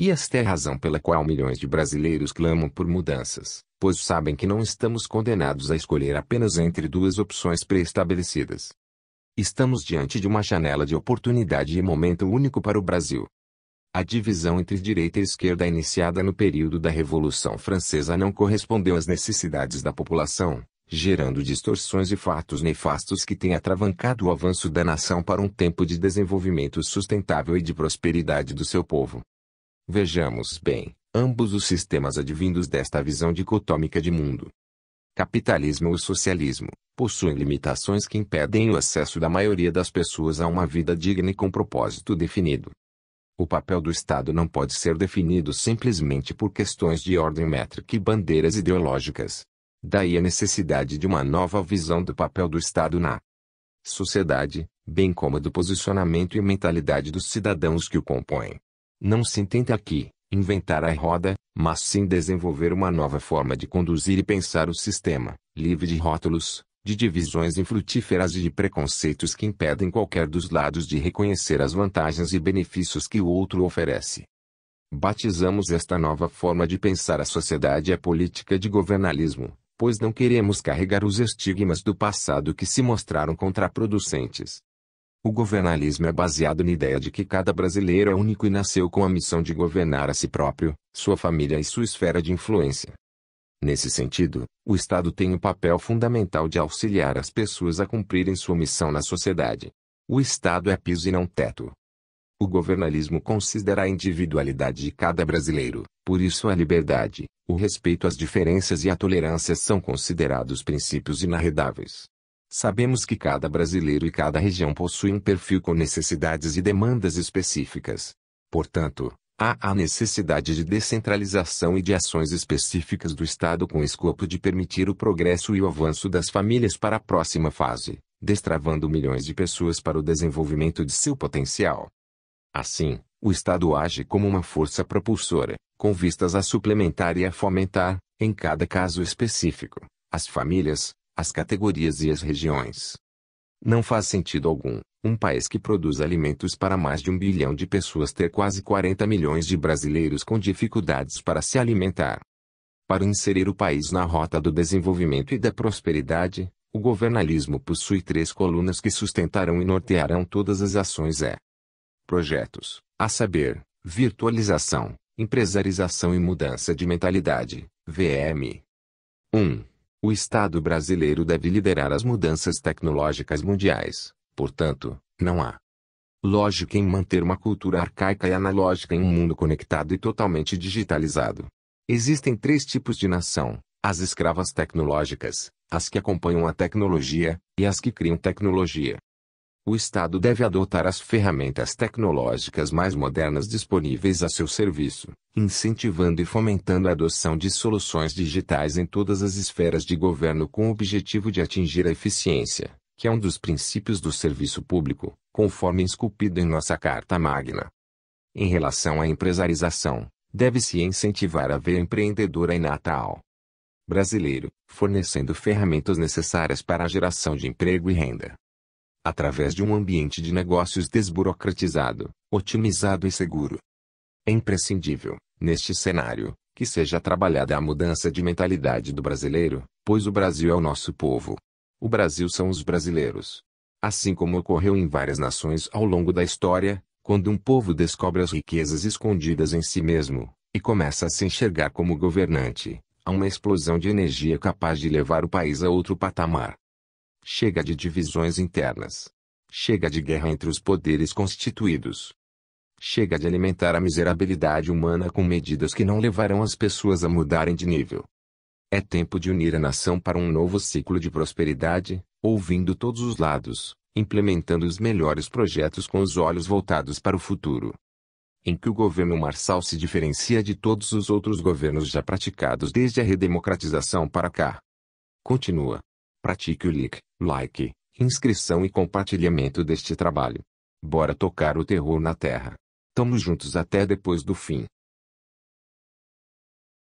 E esta é a razão pela qual milhões de brasileiros clamam por mudanças, pois sabem que não estamos condenados a escolher apenas entre duas opções pré-estabelecidas. Estamos diante de uma janela de oportunidade e momento único para o Brasil. A divisão entre direita e esquerda iniciada no período da Revolução Francesa não correspondeu às necessidades da população, gerando distorções e fatos nefastos que têm atravancado o avanço da nação para um tempo de desenvolvimento sustentável e de prosperidade do seu povo. Vejamos bem, ambos os sistemas advindos desta visão dicotômica de mundo. Capitalismo ou socialismo, possuem limitações que impedem o acesso da maioria das pessoas a uma vida digna e com propósito definido. O papel do Estado não pode ser definido simplesmente por questões de ordem métrica e bandeiras ideológicas. Daí a necessidade de uma nova visão do papel do Estado na sociedade, bem como do posicionamento e mentalidade dos cidadãos que o compõem. Não se intenta aqui inventar a roda, mas sim desenvolver uma nova forma de conduzir e pensar o sistema, livre de rótulos, de divisões infrutíferas e de preconceitos que impedem qualquer dos lados de reconhecer as vantagens e benefícios que o outro oferece. Batizamos esta nova forma de pensar a sociedade e a política de governalismo, pois não queremos carregar os estigmas do passado que se mostraram contraproducentes. O governalismo é baseado na ideia de que cada brasileiro é único e nasceu com a missão de governar a si próprio, sua família e sua esfera de influência. Nesse sentido, o Estado tem o papel fundamental de auxiliar as pessoas a cumprirem sua missão na sociedade. O Estado é piso e não teto. O governalismo considera a individualidade de cada brasileiro, por isso a liberdade, o respeito às diferenças e a tolerância são considerados princípios inarredáveis. Sabemos que cada brasileiro e cada região possui um perfil com necessidades e demandas específicas. Portanto, há a necessidade de descentralização e de ações específicas do Estado com o escopo de permitir o progresso e o avanço das famílias para a próxima fase, destravando milhões de pessoas para o desenvolvimento de seu potencial. Assim, o Estado age como uma força propulsora, com vistas a suplementar e a fomentar, em cada caso específico, as famílias, as categorias e as regiões. Não faz sentido algum, um país que produz alimentos para mais de um bilhão de pessoas ter quase 40 milhões de brasileiros com dificuldades para se alimentar. Para inserir o país na rota do desenvolvimento e da prosperidade, o governalismo possui três colunas que sustentarão e nortearão todas as ações é projetos, a saber, virtualização, empresarização e mudança de mentalidade, VM. 1. O Estado brasileiro deve liderar as mudanças tecnológicas mundiais, portanto, não há lógica em manter uma cultura arcaica e analógica em um mundo conectado e totalmente digitalizado. Existem três tipos de nação: as escravas tecnológicas, as que acompanham a tecnologia, e as que criam tecnologia o Estado deve adotar as ferramentas tecnológicas mais modernas disponíveis a seu serviço, incentivando e fomentando a adoção de soluções digitais em todas as esferas de governo com o objetivo de atingir a eficiência, que é um dos princípios do serviço público, conforme esculpido em nossa Carta Magna. Em relação à empresarização, deve-se incentivar a veia empreendedora e natal brasileiro, fornecendo ferramentas necessárias para a geração de emprego e renda através de um ambiente de negócios desburocratizado, otimizado e seguro. É imprescindível, neste cenário, que seja trabalhada a mudança de mentalidade do brasileiro, pois o Brasil é o nosso povo. O Brasil são os brasileiros. Assim como ocorreu em várias nações ao longo da história, quando um povo descobre as riquezas escondidas em si mesmo, e começa a se enxergar como governante, há uma explosão de energia capaz de levar o país a outro patamar. Chega de divisões internas. Chega de guerra entre os poderes constituídos. Chega de alimentar a miserabilidade humana com medidas que não levarão as pessoas a mudarem de nível. É tempo de unir a nação para um novo ciclo de prosperidade, ouvindo todos os lados, implementando os melhores projetos com os olhos voltados para o futuro. Em que o governo Marçal se diferencia de todos os outros governos já praticados desde a redemocratização para cá. Continua pratique o like, like, inscrição e compartilhamento deste trabalho. Bora tocar o terror na terra. Tamo juntos até depois do fim.